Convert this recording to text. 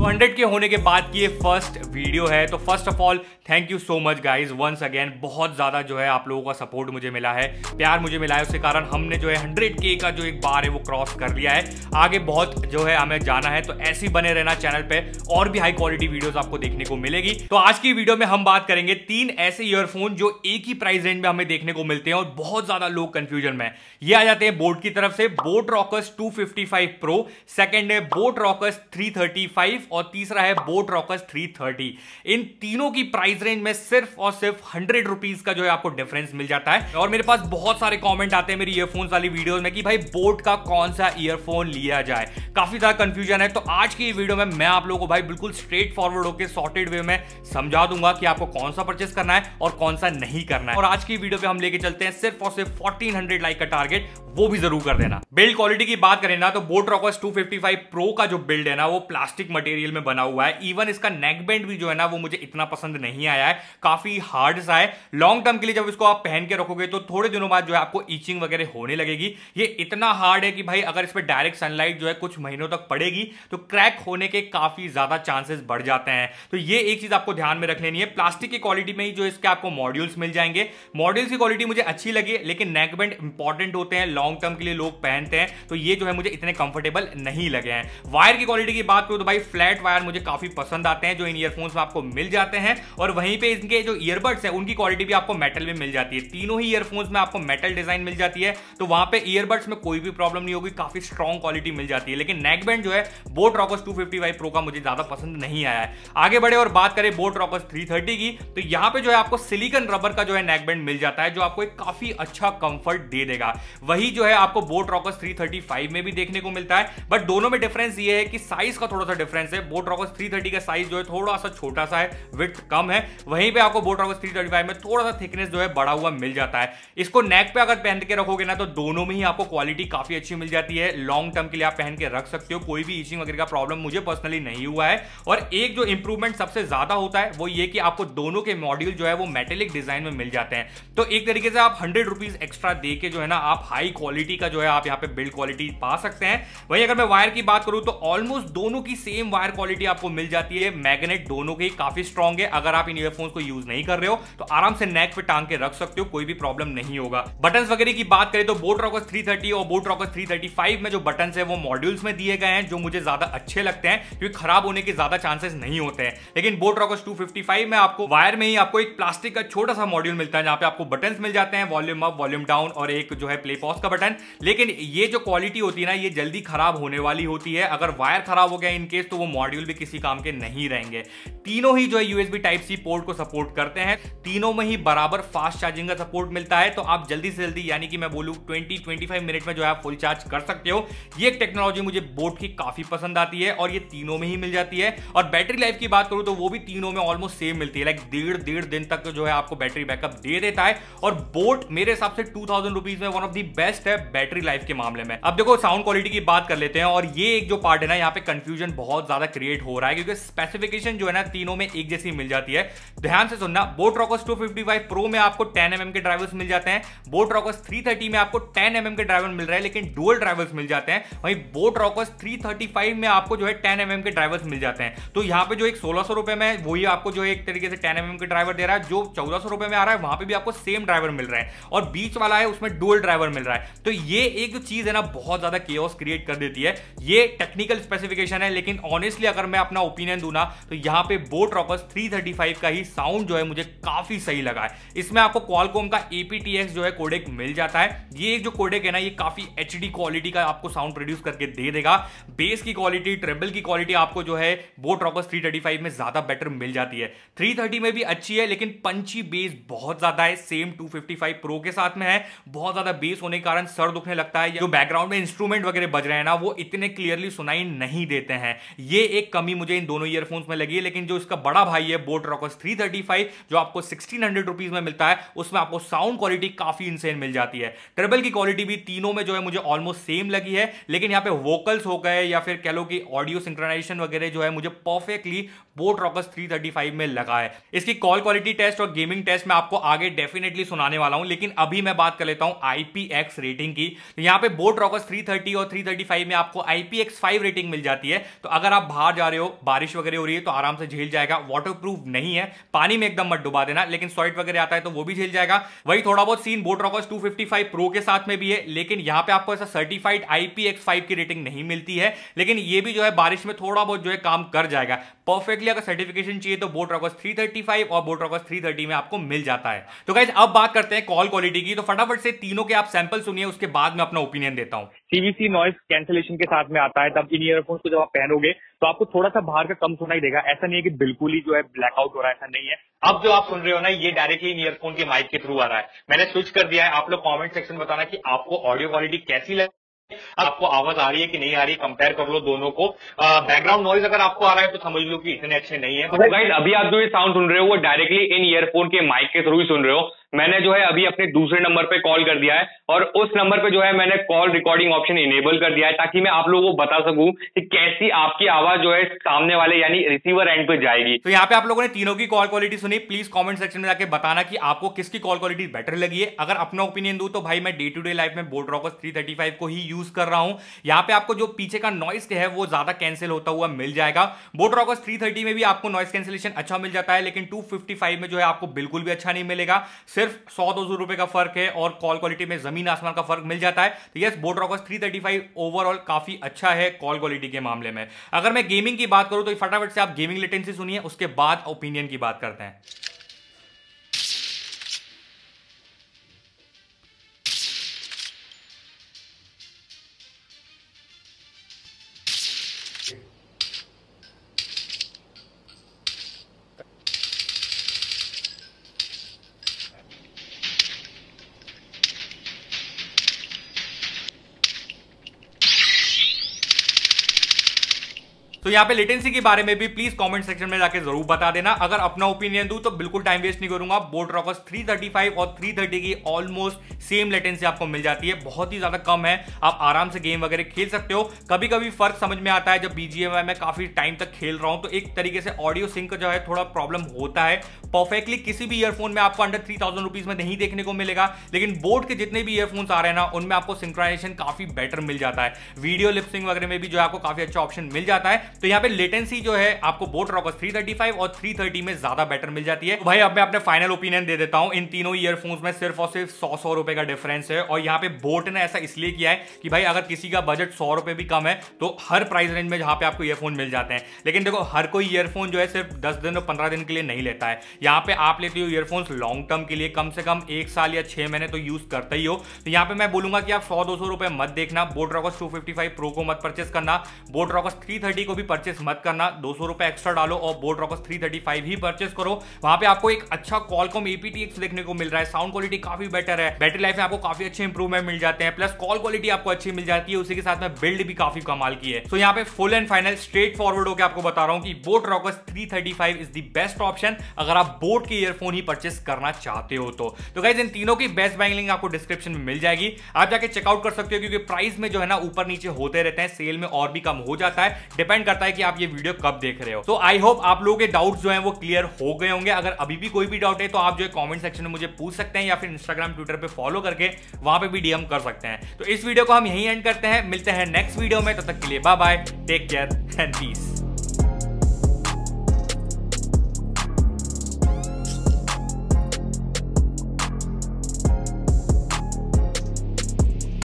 तो 100 के होने के बाद की ये फर्स्ट वीडियो है तो first of all thank you so much guys once again बहुत ज़्यादा जो है आप लोगों का सपोर्ट मुझे मिला है प्यार मुझे मिला है उसके कारण हमने जो है 100 के का जो एक बार है वो क्रॉस कर लिया है आगे बहुत जो है हमें जाना है तो ऐसे ही बने रहना चैनल पर और भी हाई क्वालिटी वीडियोज आपको देखने को मिलेगी तो आज की वीडियो में हम बात करेंगे तीन ऐसे ईयरफोन जो एक ही प्राइस रेंज में हमें देखने को मिलते हैं और बहुत ज़्यादा लोग कंफ्यूजन में ये आ जाते हैं बोट की तरफ से boAt Rockerz two fifty five pro second है बोट रॉकर्स थ्री और तीसरा है बोट रॉकर्स 330 इन तीनों की प्राइस रेंज में सिर्फ और सिर्फ हंड्रेड रुपीज का जो है आपको डिफरेंस मिल जाता है और मेरे पास बहुत सारे कॉमेंट आते हैं मेरी ईयरफोन वाली वीडियो में कि भाई बोट का कौन सा ईयरफोन लिया जाए काफी ज्यादा कंफ्यूजन है तो आज की वीडियो में मैं आप लोगों को भाई बिल्कुल स्ट्रेट फॉरवर्ड होकर सॉर्टेड वे में समझा दूंगा कि आपको कौन सा परचेस करना है और कौन सा नहीं करना है और आज की वीडियो पे हम लेके चलते हैं सिर्फ और सिर्फ 1400 लाइक का टारगेट वो भी जरूर कर देना बिल्ड क्वालिटी की बात करें ना तो बोट रॉकर्स 255 प्रो का जो बिल्ड है ना वो प्लास्टिक मटेरियल मटेरियल में बना हुआ है इवन इसका नेक बैंड भी जो है ना वो मुझे इतना पसंद नहीं आया है काफी हार्ड सा है लॉन्ग टर्म के लिए जब इसको आप पहन के रखोगे तो थोड़े दिनों बाद जो है आपको ईचिंग वगैरह होने लगेगी ये इतना हार्ड है कि भाई अगर इस पर डायरेक्ट सनलाइट जो है कुछ महीनों तक पड़ेगी तो क्रैक होने के काफी ज्यादा चांसेस बढ़ जाते हैं तो ये एक चीज आपको ध्यान में रख लेनी है प्लास्टिक की क्वालिटी में ही जो इसके आपको मॉड्यूल्स मिल जाएंगे मॉड्यूल्स की क्वालिटी मुझे अच्छी लगी लेकिन नेक बैंड इंपॉर्टेंट होते हैं लॉन्ग टर्म के लिए लोग पहनते हैं तो ये जो है मुझे इतने कंफर्टेबल नहीं लगे हैं वायर की क्वालिटी की बात करो तो भाई फ्लैट फ्लैट वायर मुझे काफ़ी पसंद आते हैं जो इन ईयरफोन्स में आपको मिल जाते हैं और वहीं पे इनके जो ईयरबड्स हैं उनकी क्वालिटी भी आपको मेटल में मिल जाती है तीनों ही ईयरफोन्स में आपको मेटल डिजाइन मिल जाती है तो वहां पे ईयरबड्स में कोई भी प्रॉब्लम नहीं होगी काफ़ी स्ट्रॉन्ग क्वालिटी मिल जाती है लेकिन नेकबैंड जो है बोट रॉकस टू प्रो का मुझे ज़्यादा पसंद नहीं आया है आगे बढ़े और बात करें बोट रॉकस थ्री की तो यहाँ पे जो है आपको सिलिकन रबर का जो है नेकबैंड मिल जाता है जो आपको एक काफ़ी अच्छा कंफर्ट दे देगा वही जो है आपको बोट रॉकस थ्री में भी देखने को मिलता है बट दोनों में डिफरेंस ये है कि साइज का थोड़ा सा डिफरेंस है है बोट रॉकस 330 का साइज जो है थोड़ा सा छोटा सा है विथ कम है वहीं पे आपको बोट रॉकस 335 में थोड़ा सा थिकनेस जो है बड़ा हुआ मिल जाता है इसको नेक पे अगर पहन के रखोगे ना तो दोनों में ही आपको क्वालिटी काफी अच्छी मिल जाती है लॉन्ग टर्म के लिए आप पहन के रख सकते हो कोई भी ईचिंग वगैरह का प्रॉब्लम मुझे पर्सनली नहीं हुआ है और एक जो इंप्रूवमेंट सबसे ज्यादा होता है वो ये कि आपको दोनों के मॉड्यूल जो है वो मेटेलिक डिजाइन में मिल जाते हैं तो एक तरीके से आप हंड्रेड रुपीज एक्स्ट्रा दे के जो है ना आप हाई क्वालिटी का जो है आप यहाँ पे बिल्ड क्वालिटी पा सकते हैं वहीं अगर मैं वायर की बात करूं तो ऑलमोस्ट दोनों की सेम वायर हायर क्वालिटी आपको मिल जाती है मैग्नेट दोनों के ही काफी स्ट्रॉन्ग है अगर आप इन ईयरफोन को यूज नहीं कर रहे हो तो आराम से नेक पे टांग के रख सकते हो कोई भी प्रॉब्लम नहीं होगा बटन वगैरह की बात करें तो बोट रॉकस 330 और बोट रॉकस 335 में जो बटन है वो मॉड्यूल्स में दिए गए हैं जो मुझे ज्यादा अच्छे लगते हैं क्योंकि खराब होने के ज्यादा चांसेस नहीं होते हैं लेकिन बोट रॉकर्स टू में आपको वायर में ही आपको एक प्लास्टिक का छोटा सा मॉड्यूल मिलता है जहां पर आपको बटन मिल जाते हैं वॉल्यूम अप वॉल्यूम डाउन और एक जो है प्ले पॉज का बटन लेकिन ये जो क्वालिटी होती है ना ये जल्दी खराब होने वाली होती है अगर वायर खराब हो गया इनकेस तो वो मॉड्यूल भी किसी काम के नहीं रहेंगे तीनों ही जो है यूएसबी टाइप सी पोर्ट को सपोर्ट करते हैं तीनों में ही बराबर फास्ट चार्जिंग का सपोर्ट मिलता है तो आप जल्दी से जल्दी यानी कि मैं बोलूँ ट्वेंटी ट्वेंटी मिनट में जो है फुल चार्ज कर सकते हो ये टेक्नोलॉजी मुझे बोट की काफी पसंद आती है और ये तीनों में ही मिल जाती है और बैटरी लाइफ की बात करूँ तो वो भी तीनों में ऑलमोस्ट सेम मिलती है लाइक डेढ़ डेढ़ दिन तक जो है आपको बैटरी बैकअप दे देता है और बोट मेरे हिसाब से टू थाउजेंड रुपीज में वन ऑफ दी बेस्ट है बैटरी लाइफ के मामले में अब देखो साउंड क्वालिटी की बात कर लेते हैं और ये एक जो पार्ट है ना यहाँ पे कंफ्यूजन बहुत ज्यादा ज्यादा क्रिएट हो रहा है क्योंकि स्पेसिफिकेशन जो है ना तीनों में एक जैसी मिल जाती है ध्यान से सुनना बोट रॉकस टू प्रो में आपको टेन एम mm के ड्राइवर्स मिल जाते हैं बोट रॉकस थ्री में आपको टेन एम mm के ड्राइवर मिल रहे हैं लेकिन डोल ड्राइवर्स मिल जाते हैं वहीं बोट रॉकस थ्री में आपको जो है टेन एम mm के ड्राइवर्स मिल जाते हैं तो यहाँ पे जो एक सोलह सौ रुपए में वही आपको जो एक तरीके से टेन एम के ड्राइवर दे रहा है जो चौदह सौ रुपए में आ रहा है वहां पे भी आपको सेम ड्राइवर मिल रहा है और बीच वाला है उसमें डोल ड्राइवर मिल रहा है तो ये एक चीज है ना बहुत ज्यादा केस क्रिएट कर देती है ये टेक्निकल स्पेसिफिकेशन है लेकिन ऑनेस्ट ऑनेस्टली अगर मैं अपना ओपिनियन दूँ ना तो यहाँ पे बोट रॉकर्स 335 का ही साउंड जो है मुझे काफ़ी सही लगा है इसमें आपको क्वालकॉम का ए जो है कोडेक मिल जाता है ये एक जो कोडेक है ना ये काफ़ी एच क्वालिटी का आपको साउंड प्रोड्यूस करके दे देगा बेस की क्वालिटी ट्रेबल की क्वालिटी आपको जो है बोट रॉकर्स 335 में ज़्यादा बेटर मिल जाती है 330 में भी अच्छी है लेकिन पंची बेस बहुत ज़्यादा है सेम 255 प्रो के साथ में है बहुत ज़्यादा बेस होने के कारण सर दुखने लगता है जो बैकग्राउंड में इंस्ट्रूमेंट वगैरह बज रहे हैं ना वो इतने क्लियरली सुनाई नहीं देते हैं ये ये एक कमी मुझे इन दोनों ईयरफोन्स में लगी है लेकिन जो इसका बड़ा भाई है boAt Rockerz three thirty five जो आपको सिक्सटीन हंड्रेड रुपीज में मिलता है उसमें आपको साउंड क्वालिटी काफी इंसेन मिल जाती है ट्रेबल की क्वालिटी भी तीनों में जो है मुझे ऑलमोस्ट सेम लगी है लेकिन यहाँ पे वोकल्स हो गए या फिर कह लो कि ऑडियो सिंक्रोनाइजेशन वगैरह जो है मुझे perfectly boAt Rockerz three thirty five में लगा है इसकी कॉल क्वालिटी टेस्ट और गेमिंग टेस्ट मैं आपको आगे डेफिनेटली सुनाने वाला हूँ लेकिन अभी मैं बात कर लेता हूँ आई रेटिंग की तो यहाँ पे बोट रॉकर्स थ्री और थ्री में आपको आईपीएक्स फाइव रेटिंग मिल जाती है तो अगर आप बाहर जा रहे हो बारिश वगैरह हो रही है तो आराम से झेल जाएगा वाटर नहीं है पानी में एकदम मत डुबा देना लेकिन सॉइट वगैरह आता है तो वो भी झेल जाएगा वही थोड़ा बहुत scene boAt Rockerz two pro के साथ में भी है लेकिन यहाँ पे आपको ऐसा सर्टिफाइड आईपीएक्स5 की रेटिंग नहीं मिलती है लेकिन ये भी जो है बारिश में थोड़ा बहुत जो है काम कर जाएगा परफेक्टली अगर सर्टिफिकेशन चाहिए तो बोट रॉकर्स 335 और बोट रॉकर्स 330 में आपको मिल जाता है तो गाइज अब बात करते हैं कॉल क्वालिटी की तो फटाफट से तीनों के आप सैंपल सुनिए उसके बाद में अपना ओपिनियन देता हूँ सीवीसी नॉइस कैंसिलेशन के साथ में आता है तब इन ईयरफोन को जब आप पहनोगे तो आपको थोड़ा सा बाहर का कम सुनाई देगा ऐसा नहीं है कि बिल्कुल ही जो है ब्लैकआउट हो रहा है ऐसा नहीं है अब जो आप सुन रहे हो ना ये डायरेक्टली इन ईयरफोन के माइक के थ्रू आ रहा है मैंने स्विच कर दिया है आप लोग कॉमेंट सेक्शन बताना कि आपको ऑडियो क्वालिटी कैसी लगे आपको आवाज आ रही है कि नहीं आ रही कंपेयर कर लो दोनों को बैकग्राउंड नॉइज अगर आपको आ रहा है तो समझ लो कि इतने अच्छे नहीं है अभी आप जो ये साउंड सुन रहे हो वो डायरेक्टली इन ईयरफोन के माइक के थ्रू ही सुन रहे हो मैंने जो है अभी अपने दूसरे नंबर पे कॉल कर दिया है और उस नंबर पे जो है मैंने कॉल रिकॉर्डिंग ऑप्शन इनेबल कर दिया है ताकि मैं आप लोगों को बता सकूं कि कैसी आपकी आवाज जो है सामने वाले यानी रिसीवर एंड पे जाएगी तो यहाँ पे आप लोगों ने तीनों की कॉल क्वालिटी सुनी प्लीज कॉमेंट सेक्शन में जाकर बताना कि आपको किसकी कॉल क्वालिटी बेटर लगी है अगर अपना ओपिनियन दू तो भाई मैं डे टू डे लाइफ में बोट रॉकर्स थ्री को ही यूज कर रहा हूँ यहाँ पे आपको जो पीछे का नॉइस है वो ज्यादा कैंसिल होता हुआ मिल जाएगा बोट रॉकर्स थ्री में भी आपको नॉइस कैंसिलेशन अच्छा मिल जाता है लेकिन टू में जो है आपको बिल्कुल भी अच्छा नहीं मिलेगा सिर्फ सौ दो सौ रुपए का फर्क है और कॉल क्वालिटी में जमीन आसमान का फर्क मिल जाता है तो yes boAt Rockerz three overall काफी अच्छा है कॉल क्वालिटी के मामले में अगर मैं गेमिंग की बात करूं तो फटाफट से आप गेमिंग लेटेंसी सुनिए उसके बाद ओपिनियन की बात करते हैं तो यहाँ पे लेटेंसी के बारे में भी प्लीज कॉमेंट सेक्शन में जाकर जरूर बता देना अगर अपना ओपिनियन दू तो बिल्कुल टाइम वेस्ट नहीं करूंगा बोट रॉकर्स 335 और 330 की ऑलमोस्ट सेम लेटेंसी आपको मिल जाती है बहुत ही ज्यादा कम है आप आराम से गेम वगैरह खेल सकते हो कभी कभी फर्क समझ में आता है जब बीजीएमआई में काफी टाइम तक खेल रहा हूं तो एक तरीके से ऑडियो सिंक जो है थोड़ा प्रॉब्लम होता है परफेक्टली किसी भी ईयरफोन में आपको अंडर थ्री थाउजेंड रुपीज में नहीं देखने को मिलेगा लेकिन बोर्ड के जितने भी ईयरफोन आ रहे हैं ना उनमें आपको सिंक्राइजेशन काफी बेटर मिल जाता है वीडियो लिपसिंग वगैरह में भी जो है आपको काफी अच्छा ऑप्शन मिल जाता है तो यहाँ पे लेटेंसी जो है आपको बोट रॉकस 335 और 330 में ज्यादा बेटर मिल जाती है तो भाई अब मैं अपने फाइनल ओपिनियन दे देता हूँ इन तीनों ईयरफोन्स में सिर्फ और सिर्फ सौ सौ रुपए का डिफरेंस है और यहाँ पे बोट ने ऐसा इसलिए किया है कि भाई अगर किसी का बजट सौ रुपए भी कम है तो हर प्राइस रेंज में जहाँ पे आपको ईयरफोन मिल जाते हैं लेकिन देखो हर कोई ईयरफोन जो है सिर्फ दस दिन और पंद्रह दिन के लिए नहीं लेता है यहाँ पे आप लेते हो ईयरफोन्स लॉन्ग टर्म के लिए कम से कम एक साल या छह महीने तो यूज करते ही हो तो यहाँ पे मैं बोलूंगा कि आप सौ दो सौ रुपए मत देखना boAt Rockerz two fifty five pro को मत परचेस करना बोट रॉकर्स थ्री थर्टी को भी परचेस मत करना दो सौ रुपए एक्स्ट्रा डालो और boAt Rockerz three thirty five ही परचेस करो वहां पे आपको एक अच्छा कॉलकॉम एपीटीएक्स देखने को मिल रहा है साउंड क्वालिटी काफी बेटर है बैटरी लाइफ में आपको काफी अच्छे इंप्रूवमेंट मिल जाते हैं प्लस कॉल क्वालिटी आपको अच्छी मिल जाती है उसी के साथ में बिल्ड भी काफी कमाल की है तो यहाँ पे full and final straight forward होकर आपको बता रहा हूँ कि boAt Rockerz three thirty five is the best option अगर आप बोट के ईयरफोन ही परचेस करना चाहते हो तो, तो गाइज इन तीनों की बेस्ट बाइंग लिंक आपको डिस्क्रिप्शन में मिल जाएगी आप जाके चेकआउट कर सकते हो क्योंकि प्राइस में जो है ना ऊपर नीचे होते रहते हैं सेल में और भी कम हो जाता है डिपेंड करता है कि आप ये वीडियो कब देख रहे हो तो आई होप आप लोगों के डाउट जो है वो क्लियर हो गए होंगे अगर अभी भी कोई भी डाउट है तो आप जो है कॉमेंट सेक्शन में मुझे पूछ सकते हैं या फिर इंस्टाग्राम ट्विटर पर फॉलो करके वहां पर भी डीएम कर सकते हैं तो इस वीडियो को हम यही एंड करते हैं मिलते हैं नेक्स्ट वीडियो में तब तक के लिए bye bye take care and piece